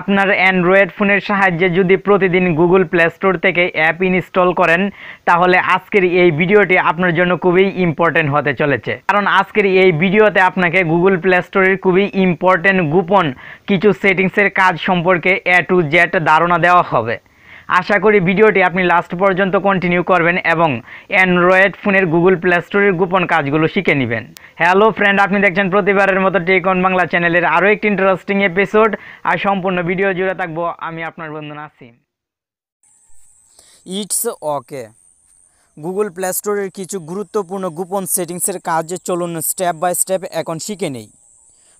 আপনার অ্যান্ড্রয়েড ফোনের সাহায্যে যদি প্রতিদিন গুগল প্লে স্টোর থেকে অ্যাপ ইনস্টল করেন তাহলে আজকের এই ভিডিওটি আপনার জন্য খুবই ইম্পর্টেন্ট হতে চলেছে কারণ আজকের এই ভিডিওতে আপনাকে গুগল প্লে স্টোরের খুবই ইম্পর্টেন্ট গোপন কিছু সেটিংসের কাজ সম্পর্কে এ টু জেড ধারণা দেওয়া হবে আশা করি ভিডিওটি আপনি লাস্ট পর্যন্ত কন্টিনিউ করবেন এবং অ্যান্ড্রয়েড ফোনের গুগল প্লে স্টোরের গোপন কাজগুলো শিখে নেবেন হ্যালো ফ্রেন্ড আপনি দেখছেন প্রতিবারের মতো টেকন বাংলা চ্যানেলের আরও একটি ইন্টারেস্টিং এপিসোড আর সম্পূর্ণ ভিডিও জুড়ে থাকবো আমি আপনার বন্ধু Nasim it's okay Google play স্টোরের কিছু গুরুত্বপূর্ণ গোপন সেটিংসের কাজ চলুন স্টেপ বাই স্টেপ এখন শিখে নেই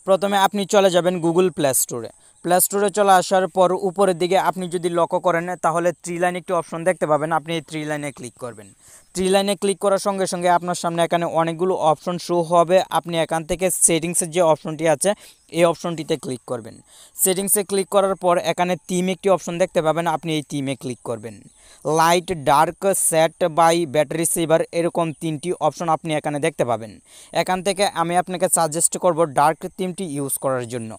প্রথমে আপনি চলে যাবেন গুগল প্লে স্টোরে প্লে স্টোরে চলে আসার পর উপরের দিকে আপনি যদি লক্ষ্য করেন তাহলে থ্রি লাইন একটি অপশন দেখতে পাবেন আপনি এই থ্রি লাইনে ক্লিক করবেন থ্রি লাইনে ক্লিক করার সঙ্গে সঙ্গে আপনার সামনে এখানে অনেকগুলো অপশন শো হবে আপনি এখান থেকে সেটিংসের যে অপশনটি আছে এই অপশনটিতে ক্লিক করবেন সেটিংসে ক্লিক করার পর এখানে টিম একটি অপশন দেখতে পাবেন আপনি এই টিমে ক্লিক করবেন light dark set by battery saver এরকম তিনটি অপশন আপনি এখানে দেখতে পাবেন এখান থেকে আমি আপনাকে সাজেস্ট করব ডার্ক থিমটি ইউজ করার জন্য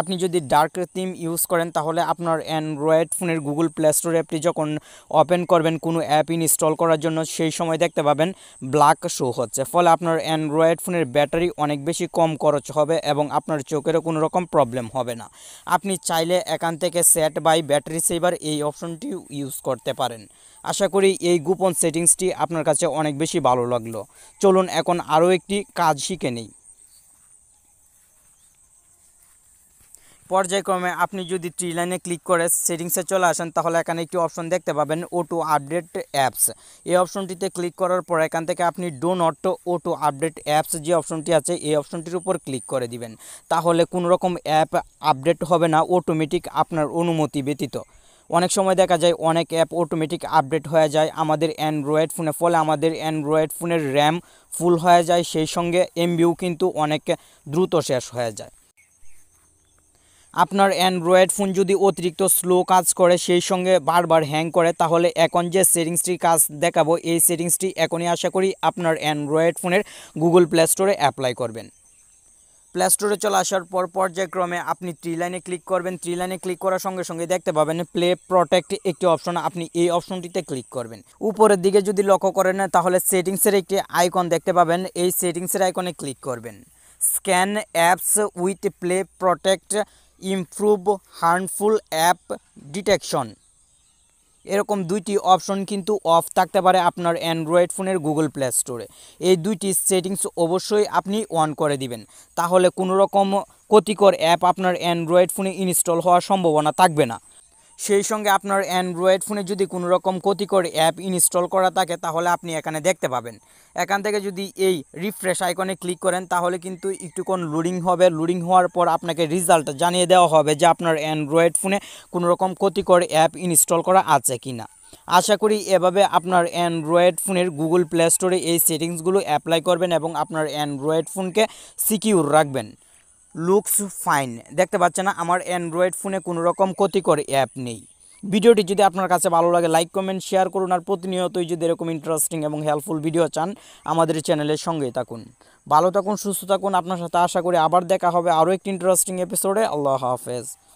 আপনি যদি ডার্ক থিম ইউজ করেন তাহলে আপনার অ্যান্ড্রয়েড ফোনের গুগল প্লে স্টোরে অ্যাপটি যখন ওপেন করবেন কোনো অ্যাপ ইনস্টল করার জন্য সেই সময় দেখতে পাবেন ব্ল্যাক শো হচ্ছে ফলে আপনার অ্যান্ড্রয়েড ফোনের ব্যাটারি অনেক বেশি কম খরচ হবে এবং আপনার চোখেরও কোনো রকম প্রবলেম হবে না আপনি চাইলে এখান থেকে সেট বাই ব্যাটারি সেভার এই অপশনটি ইউজ করতে পারেন আশা করি এই গোপন সেটিংসটি আপনার কাছে অনেক বেশি ভালো লাগলো চলুন এখন আরও একটি কাজ শিখে নিই পর্যায়ক্রমে আপনি যদি ট্রি লাইনে ক্লিক করে সেটিংসে চলে আসেন তাহলে এখানে একটি অপশন দেখতে পাবেন ওটো আপডেট অ্যাপস এই অপশনটিতে ক্লিক করার পর এখান থেকে আপনি do not auto update apps যে অপশনটি আছে এই অপশনটির উপর ক্লিক করে দিবেন তাহলে কোনো রকম অ্যাপ আপডেট হবে না অটোমেটিক আপনার অনুমতি ব্যতীত অনেক সময় দেখা যায় অনেক অ্যাপ অটোমেটিক আপডেট হয়ে যায় আমাদের অ্যান্ড্রয়েড ফোনে ফলে আমাদের অ্যান্ড্রয়েড ফোনের র্যাম ফুল হয়ে যায় সেই সঙ্গে এমবিউ কিন্তু অনেক দ্রুত শেষ হয়ে যায় আপনার অ্যান্ড্রয়েড ফোন যদি অতিরিক্ত স্লো কাজ করে সেই সঙ্গে বারবার হ্যাং করে তাহলে এখন যে সেটিংসটি কাজ দেখাবো এই সেটিংসটি এখনই আশা করি আপনার অ্যান্ড্রয়েড ফোনের গুগল প্লে স্টোরে অ্যাপ্লাই করবেন প্লে স্টোরে চলে আসার পর পর্যায়ক্রমে আপনি ট্রি লাইনে ক্লিক করবেন থ্রি লাইনে ক্লিক করার সঙ্গে সঙ্গে দেখতে পাবেন প্লে প্রোটেক্ট একটি অপশন আপনি এই অপশনটিতে ক্লিক করবেন উপরের দিকে যদি লক্ষ্য করেন তাহলে সেটিংসের একটি আইকন দেখতে পাবেন এই সেটিংসের আইকনে ক্লিক করবেন scan apps with play protect improve harmful app detection এরকম দুইটি অপশন কিন্তু অফ থাকতে পারে আপনার অ্যান্ড্রয়েড ফোনের গুগল প্লে স্টোরে এই দুইটি সেটিংস অবশ্যই আপনি অন করে দিবেন তাহলে কোনো রকম ক্ষতিকর অ্যাপ আপনার অ্যান্ড্রয়েড ফোনে ইনস্টল হওয়ার সম্ভাবনা থাকবে না সেই সঙ্গে আপনার অ্যান্ড্রয়েড ফোনে যদি কোনো রকম ক্ষতিকর অ্যাপ ইনস্টল করা থাকে তাহলে আপনি এখানে দেখতে পাবেন এখান থেকে যদি এই রিফ্রেশ আইকনে ক্লিক করেন তাহলে কিন্তু একটুক্ষণ লোডিং হবে লোডিং হওয়ার পর আপনাকে রেজাল্ট জানিয়ে দেওয়া হবে যে আপনার অ্যান্ড্রয়েড ফোনে কোনো রকম ক্ষতিকর অ্যাপ ইনস্টল করা আছে কি না আশা করি এভাবে আপনার অ্যান্ড্রয়েড ফোনের গুগল প্লে স্টোরে এই সেটিংসগুলো অ্যাপ্লাই করবেন এবং আপনার অ্যান্ড্রয়েড ফোনকে সিকিউর রাখবেন লুকস ফাইন দেখতে পাচ্ছে না আমার অ্যান্ড্রয়েড ফোনে কোনো রকম ক্ষতিকর অ্যাপ নেই ভিডিওটি যদি আপনার কাছে ভালো লাগে লাইক কমেন্ট শেয়ার করুন আর প্রতিনিয়তই যদি এরকম ইন্টারেস্টিং এবং হেল্পফুল ভিডিও চান আমাদের চ্যানেলের সঙ্গেই থাকুন ভালো থাকুন সুস্থ থাকুন আপনার সাথে আশা করি আবার দেখা হবে আরও একটি ইন্টারেস্টিং এপিসোডে আল্লাহ হাফেজ